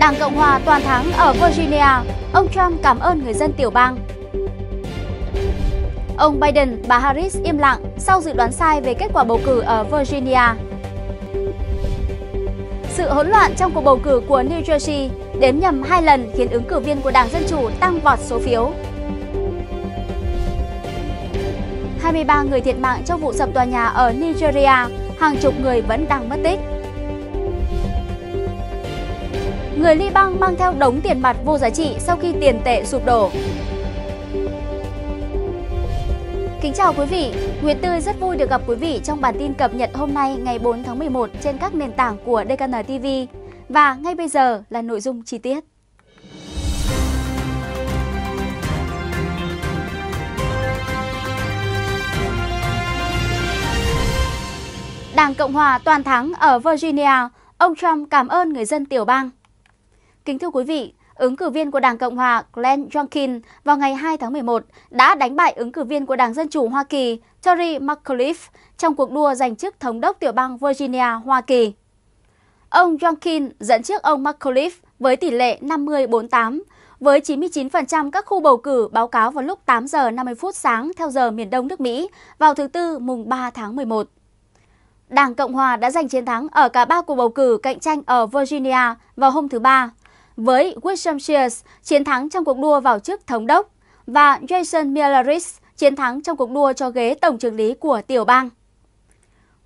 Đảng Cộng Hòa toàn thắng ở Virginia, ông Trump cảm ơn người dân tiểu bang. Ông Biden, bà Harris im lặng sau dự đoán sai về kết quả bầu cử ở Virginia. Sự hỗn loạn trong cuộc bầu cử của New Jersey đến nhầm hai lần khiến ứng cử viên của Đảng Dân Chủ tăng vọt số phiếu. 23 người thiệt mạng trong vụ sập tòa nhà ở Nigeria, hàng chục người vẫn đang mất tích. người Liban mang theo đống tiền mặt vô giá trị sau khi tiền tệ sụp đổ. Kính chào quý vị, Nguyễn Tươi rất vui được gặp quý vị trong bản tin cập nhật hôm nay ngày 4 tháng 11 trên các nền tảng của DKN TV. Và ngay bây giờ là nội dung chi tiết. Đảng Cộng hòa toàn thắng ở Virginia, ông Trump cảm ơn người dân tiểu bang. Kính thưa quý vị, ứng cử viên của Đảng Cộng hòa Glenn Youngkin vào ngày 2 tháng 11 đã đánh bại ứng cử viên của Đảng Dân Chủ Hoa Kỳ Tory McAuliffe trong cuộc đua giành chức Thống đốc tiểu bang Virginia, Hoa Kỳ. Ông Youngkin dẫn trước ông McAuliffe với tỷ lệ 50-48, với 99% các khu bầu cử báo cáo vào lúc 8 giờ 50 phút sáng theo giờ miền Đông nước Mỹ vào thứ Tư mùng 3 tháng 11. Đảng Cộng Hòa đã giành chiến thắng ở cả ba cuộc bầu cử cạnh tranh ở Virginia vào hôm thứ Ba với William Shears chiến thắng trong cuộc đua vào chức thống đốc và Jason Milleris chiến thắng trong cuộc đua cho ghế tổng trưởng lý của tiểu bang.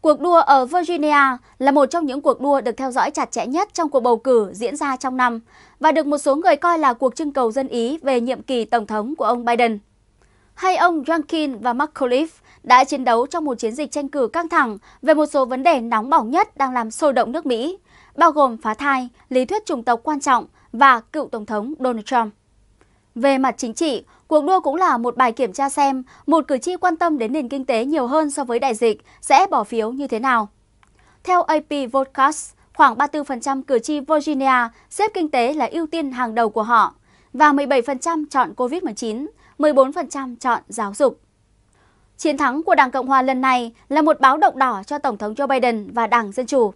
Cuộc đua ở Virginia là một trong những cuộc đua được theo dõi chặt chẽ nhất trong cuộc bầu cử diễn ra trong năm và được một số người coi là cuộc trưng cầu dân Ý về nhiệm kỳ tổng thống của ông Biden. Hai ông Rankin và McAuliffe đã chiến đấu trong một chiến dịch tranh cử căng thẳng về một số vấn đề nóng bỏng nhất đang làm sôi động nước Mỹ, bao gồm phá thai, lý thuyết chủng tộc quan trọng và cựu Tổng thống Donald Trump. Về mặt chính trị, cuộc đua cũng là một bài kiểm tra xem một cử tri quan tâm đến nền kinh tế nhiều hơn so với đại dịch sẽ bỏ phiếu như thế nào. Theo AP Vodcast, khoảng 34% cử tri Virginia xếp kinh tế là ưu tiên hàng đầu của họ và 17% chọn COVID-19, 14% chọn giáo dục. Chiến thắng của Đảng Cộng hòa lần này là một báo động đỏ cho Tổng thống Joe Biden và Đảng Dân Chủ.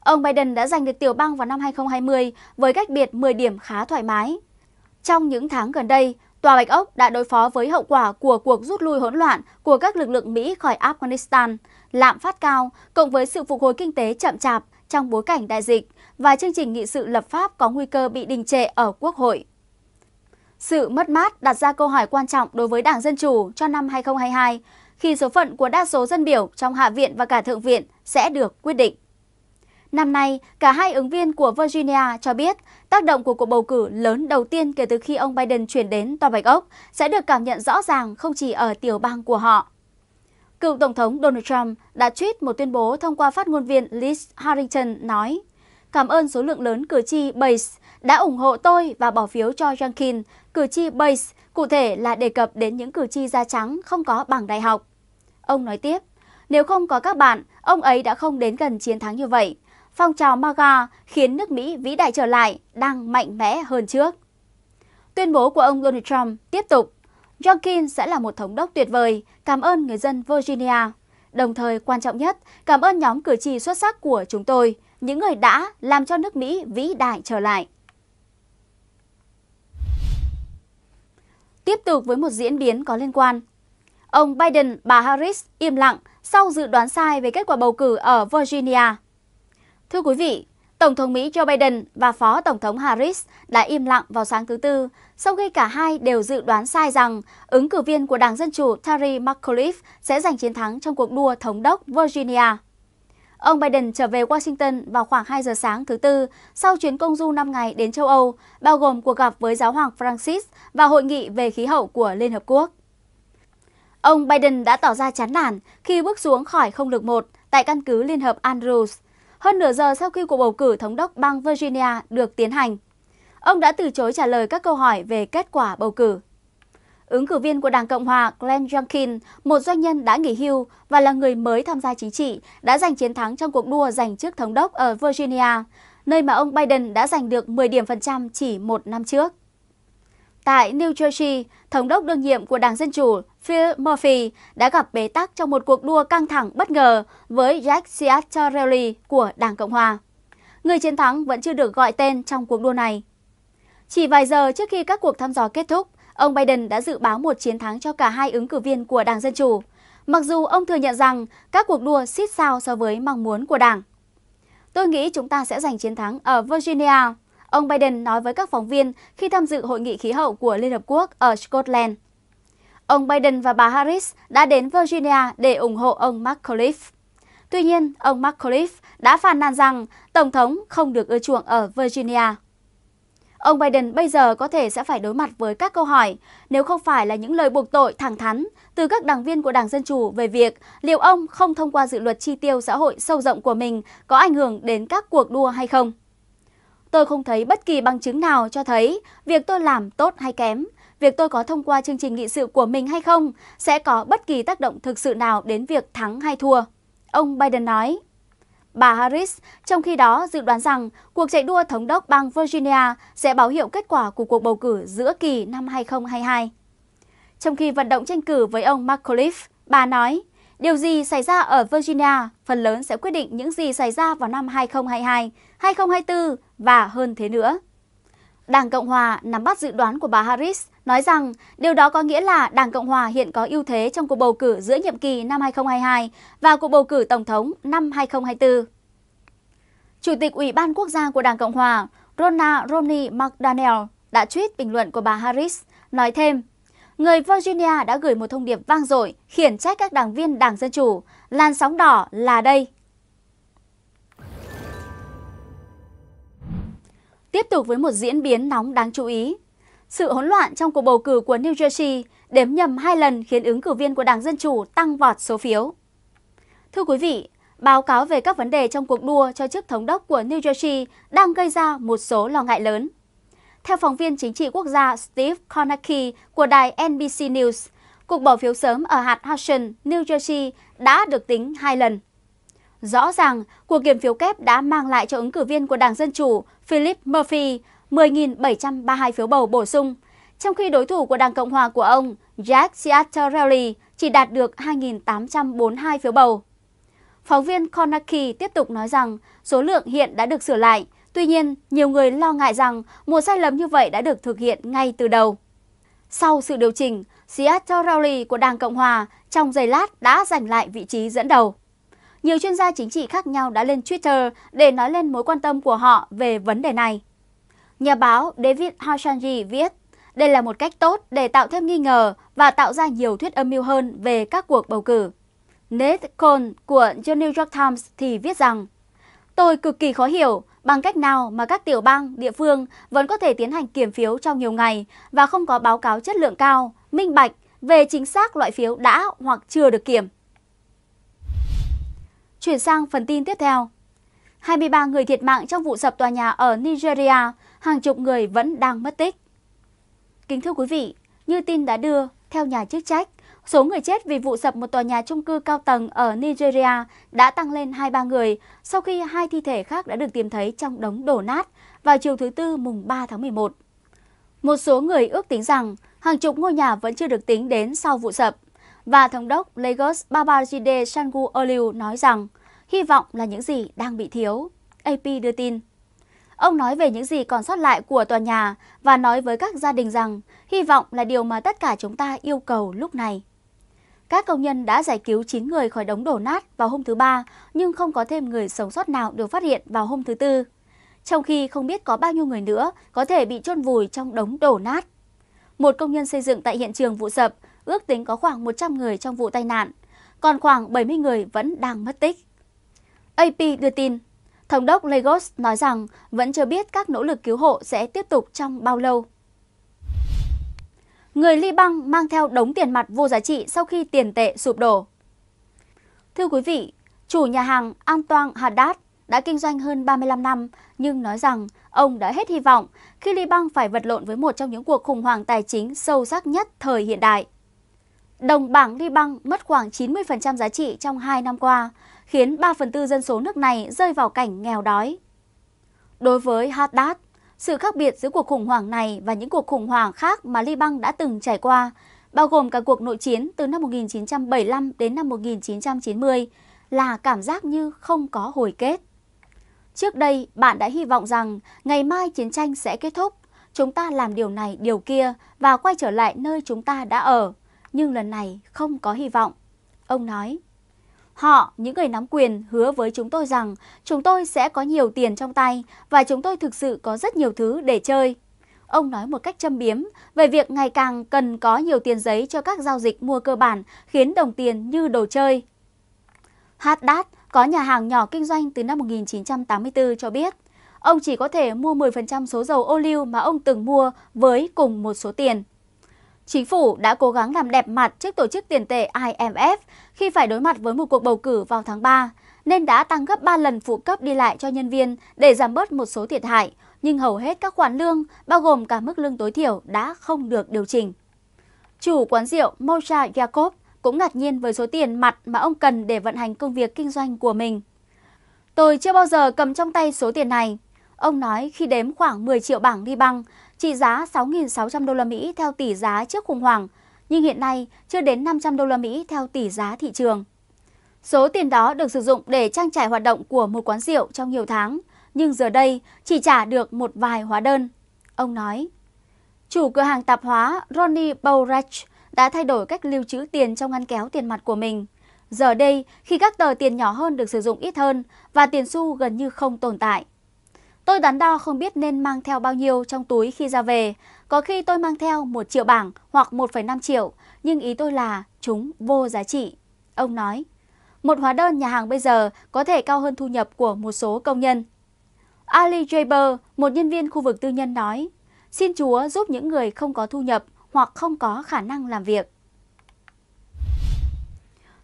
Ông Biden đã giành được tiểu bang vào năm 2020 với cách biệt 10 điểm khá thoải mái. Trong những tháng gần đây, Tòa Bạch Ốc đã đối phó với hậu quả của cuộc rút lui hỗn loạn của các lực lượng Mỹ khỏi Afghanistan, lạm phát cao cộng với sự phục hồi kinh tế chậm chạp trong bối cảnh đại dịch và chương trình nghị sự lập pháp có nguy cơ bị đình trệ ở Quốc hội. Sự mất mát đặt ra câu hỏi quan trọng đối với Đảng Dân Chủ cho năm 2022 khi số phận của đa số dân biểu trong Hạ viện và cả Thượng viện sẽ được quyết định. Năm nay, cả hai ứng viên của Virginia cho biết tác động của cuộc bầu cử lớn đầu tiên kể từ khi ông Biden chuyển đến Tòa Bạch Ốc sẽ được cảm nhận rõ ràng không chỉ ở tiểu bang của họ. Cựu Tổng thống Donald Trump đã tweet một tuyên bố thông qua phát ngôn viên Liz Harrington nói Cảm ơn số lượng lớn cử tri Base đã ủng hộ tôi và bỏ phiếu cho Jenkins, cử tri Base, cụ thể là đề cập đến những cử tri da trắng không có bằng đại học. Ông nói tiếp, nếu không có các bạn, ông ấy đã không đến gần chiến thắng như vậy phong trào MAGA khiến nước Mỹ vĩ đại trở lại đang mạnh mẽ hơn trước. Tuyên bố của ông Donald Trump tiếp tục, Johnkin sẽ là một thống đốc tuyệt vời, cảm ơn người dân Virginia. Đồng thời quan trọng nhất, cảm ơn nhóm cử tri xuất sắc của chúng tôi, những người đã làm cho nước Mỹ vĩ đại trở lại. Tiếp tục với một diễn biến có liên quan. Ông Biden, bà Harris im lặng sau dự đoán sai về kết quả bầu cử ở Virginia. Thưa quý vị, Tổng thống Mỹ Joe Biden và Phó Tổng thống Harris đã im lặng vào sáng thứ Tư sau khi cả hai đều dự đoán sai rằng ứng cử viên của Đảng Dân Chủ Terry McAuliffe sẽ giành chiến thắng trong cuộc đua thống đốc Virginia. Ông Biden trở về Washington vào khoảng 2 giờ sáng thứ Tư sau chuyến công du 5 ngày đến châu Âu, bao gồm cuộc gặp với giáo hoàng Francis và hội nghị về khí hậu của Liên Hợp Quốc. Ông Biden đã tỏ ra chán nản khi bước xuống khỏi không lực 1 tại căn cứ Liên Hợp Andrews – hơn nửa giờ sau khi cuộc bầu cử thống đốc bang Virginia được tiến hành. Ông đã từ chối trả lời các câu hỏi về kết quả bầu cử. Ứng cử viên của Đảng Cộng hòa Glenn Youngkin, một doanh nhân đã nghỉ hưu và là người mới tham gia chính trị, đã giành chiến thắng trong cuộc đua giành chức thống đốc ở Virginia, nơi mà ông Biden đã giành được 10 điểm phần trăm chỉ một năm trước. Tại New Jersey, thống đốc đương nhiệm của Đảng Dân Chủ Phil Murphy đã gặp bế tắc trong một cuộc đua căng thẳng bất ngờ với Jack Ciattarelli của Đảng Cộng Hòa. Người chiến thắng vẫn chưa được gọi tên trong cuộc đua này. Chỉ vài giờ trước khi các cuộc thăm dò kết thúc, ông Biden đã dự báo một chiến thắng cho cả hai ứng cử viên của Đảng Dân Chủ, mặc dù ông thừa nhận rằng các cuộc đua xít sao so với mong muốn của Đảng. Tôi nghĩ chúng ta sẽ giành chiến thắng ở Virginia, Ông Biden nói với các phóng viên khi tham dự hội nghị khí hậu của Liên Hợp Quốc ở Scotland. Ông Biden và bà Harris đã đến Virginia để ủng hộ ông McAuliffe. Tuy nhiên, ông McAuliffe đã phàn nàn rằng Tổng thống không được ưa chuộng ở Virginia. Ông Biden bây giờ có thể sẽ phải đối mặt với các câu hỏi, nếu không phải là những lời buộc tội thẳng thắn từ các đảng viên của Đảng Dân Chủ về việc liệu ông không thông qua dự luật chi tiêu xã hội sâu rộng của mình có ảnh hưởng đến các cuộc đua hay không. Tôi không thấy bất kỳ bằng chứng nào cho thấy việc tôi làm tốt hay kém, việc tôi có thông qua chương trình nghị sự của mình hay không sẽ có bất kỳ tác động thực sự nào đến việc thắng hay thua. Ông Biden nói. Bà Harris, trong khi đó, dự đoán rằng cuộc chạy đua thống đốc bang Virginia sẽ báo hiệu kết quả của cuộc bầu cử giữa kỳ năm 2022. Trong khi vận động tranh cử với ông McAuliffe, bà nói, Điều gì xảy ra ở Virginia phần lớn sẽ quyết định những gì xảy ra vào năm 2022, 2024 và hơn thế nữa. Đảng Cộng Hòa nắm bắt dự đoán của bà Harris nói rằng điều đó có nghĩa là Đảng Cộng Hòa hiện có ưu thế trong cuộc bầu cử giữa nhiệm kỳ năm 2022 và cuộc bầu cử Tổng thống năm 2024. Chủ tịch Ủy ban Quốc gia của Đảng Cộng Hòa Rona Romney McDaniel đã tweet bình luận của bà Harris, nói thêm người Virginia đã gửi một thông điệp vang dội khiển trách các đảng viên Đảng Dân Chủ. Làn sóng đỏ là đây. Tiếp tục với một diễn biến nóng đáng chú ý. Sự hỗn loạn trong cuộc bầu cử của New Jersey đếm nhầm hai lần khiến ứng cử viên của Đảng Dân Chủ tăng vọt số phiếu. Thưa quý vị, báo cáo về các vấn đề trong cuộc đua cho chức thống đốc của New Jersey đang gây ra một số lo ngại lớn. Theo phóng viên chính trị quốc gia Steve Konaki của đài NBC News, cuộc bỏ phiếu sớm ở hạt Hudson, New Jersey đã được tính hai lần. Rõ ràng, cuộc kiểm phiếu kép đã mang lại cho ứng cử viên của Đảng Dân Chủ Philip Murphy 10.732 phiếu bầu bổ sung, trong khi đối thủ của Đảng Cộng Hòa của ông Jack Ciattarelli chỉ đạt được 2.842 phiếu bầu. Phóng viên Konaki tiếp tục nói rằng số lượng hiện đã được sửa lại – Tuy nhiên, nhiều người lo ngại rằng một sai lầm như vậy đã được thực hiện ngay từ đầu. Sau sự điều chỉnh, Seattle Rally của Đảng Cộng Hòa trong giây lát đã giành lại vị trí dẫn đầu. Nhiều chuyên gia chính trị khác nhau đã lên Twitter để nói lên mối quan tâm của họ về vấn đề này. Nhà báo David Hashanji viết, đây là một cách tốt để tạo thêm nghi ngờ và tạo ra nhiều thuyết âm mưu hơn về các cuộc bầu cử. Nate Cole của The New York Times thì viết rằng, Tôi cực kỳ khó hiểu Bằng cách nào mà các tiểu bang, địa phương vẫn có thể tiến hành kiểm phiếu trong nhiều ngày và không có báo cáo chất lượng cao, minh bạch về chính xác loại phiếu đã hoặc chưa được kiểm? Chuyển sang phần tin tiếp theo. 23 người thiệt mạng trong vụ sập tòa nhà ở Nigeria, hàng chục người vẫn đang mất tích. Kính thưa quý vị, như tin đã đưa, theo nhà chức trách, Số người chết vì vụ sập một tòa nhà chung cư cao tầng ở Nigeria đã tăng lên 23 người, sau khi hai thi thể khác đã được tìm thấy trong đống đổ nát vào chiều thứ Tư mùng 3 tháng 11. Một số người ước tính rằng hàng chục ngôi nhà vẫn chưa được tính đến sau vụ sập. Và thống đốc Lagos Babajide Sangu Oliu nói rằng hy vọng là những gì đang bị thiếu. AP đưa tin. Ông nói về những gì còn sót lại của tòa nhà và nói với các gia đình rằng hy vọng là điều mà tất cả chúng ta yêu cầu lúc này. Các công nhân đã giải cứu 9 người khỏi đống đổ nát vào hôm thứ Ba, nhưng không có thêm người sống sót nào được phát hiện vào hôm thứ Tư. Trong khi không biết có bao nhiêu người nữa có thể bị chôn vùi trong đống đổ nát. Một công nhân xây dựng tại hiện trường vụ sập, ước tính có khoảng 100 người trong vụ tai nạn, còn khoảng 70 người vẫn đang mất tích. AP đưa tin, Thống đốc Lagos nói rằng vẫn chưa biết các nỗ lực cứu hộ sẽ tiếp tục trong bao lâu người Liban mang theo đống tiền mặt vô giá trị sau khi tiền tệ sụp đổ. Thưa quý vị, chủ nhà hàng Antoine Haddad đã kinh doanh hơn 35 năm nhưng nói rằng ông đã hết hy vọng khi Liban phải vật lộn với một trong những cuộc khủng hoảng tài chính sâu sắc nhất thời hiện đại. Đồng bảng Liban mất khoảng 90% giá trị trong 2 năm qua, khiến 3 phần tư dân số nước này rơi vào cảnh nghèo đói. Đối với Haddad, sự khác biệt giữa cuộc khủng hoảng này và những cuộc khủng hoảng khác mà Liban đã từng trải qua, bao gồm cả cuộc nội chiến từ năm 1975 đến năm 1990, là cảm giác như không có hồi kết. Trước đây, bạn đã hy vọng rằng ngày mai chiến tranh sẽ kết thúc, chúng ta làm điều này, điều kia và quay trở lại nơi chúng ta đã ở. Nhưng lần này không có hy vọng. Ông nói, Họ, những người nắm quyền, hứa với chúng tôi rằng chúng tôi sẽ có nhiều tiền trong tay và chúng tôi thực sự có rất nhiều thứ để chơi. Ông nói một cách châm biếm về việc ngày càng cần có nhiều tiền giấy cho các giao dịch mua cơ bản khiến đồng tiền như đồ chơi. Haddad có nhà hàng nhỏ kinh doanh từ năm 1984 cho biết ông chỉ có thể mua 10% số dầu ô liu mà ông từng mua với cùng một số tiền. Chính phủ đã cố gắng làm đẹp mặt trước tổ chức tiền tệ IMF khi phải đối mặt với một cuộc bầu cử vào tháng 3, nên đã tăng gấp 3 lần phụ cấp đi lại cho nhân viên để giảm bớt một số thiệt hại, nhưng hầu hết các khoản lương, bao gồm cả mức lương tối thiểu, đã không được điều chỉnh. Chủ quán rượu Mosha Jacob cũng ngạc nhiên với số tiền mặt mà ông cần để vận hành công việc kinh doanh của mình. Tôi chưa bao giờ cầm trong tay số tiền này, ông nói khi đếm khoảng 10 triệu bảng đi băng, trị giá 6.600 đô la Mỹ theo tỷ giá trước khủng hoảng, nhưng hiện nay chưa đến 500 đô la Mỹ theo tỷ giá thị trường. Số tiền đó được sử dụng để trang trải hoạt động của một quán rượu trong nhiều tháng, nhưng giờ đây chỉ trả được một vài hóa đơn. Ông nói, chủ cửa hàng tạp hóa Ronnie Bowrach đã thay đổi cách lưu trữ tiền trong ngăn kéo tiền mặt của mình. Giờ đây, khi các tờ tiền nhỏ hơn được sử dụng ít hơn và tiền xu gần như không tồn tại, Tôi đắn đo không biết nên mang theo bao nhiêu trong túi khi ra về. Có khi tôi mang theo 1 triệu bảng hoặc 1,5 triệu, nhưng ý tôi là chúng vô giá trị. Ông nói, một hóa đơn nhà hàng bây giờ có thể cao hơn thu nhập của một số công nhân. Ali Jaber, một nhân viên khu vực tư nhân nói, xin Chúa giúp những người không có thu nhập hoặc không có khả năng làm việc.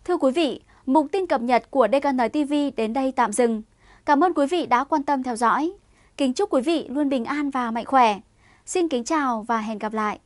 Thưa quý vị, mục tin cập nhật của DKN TV đến đây tạm dừng. Cảm ơn quý vị đã quan tâm theo dõi. Kính chúc quý vị luôn bình an và mạnh khỏe. Xin kính chào và hẹn gặp lại.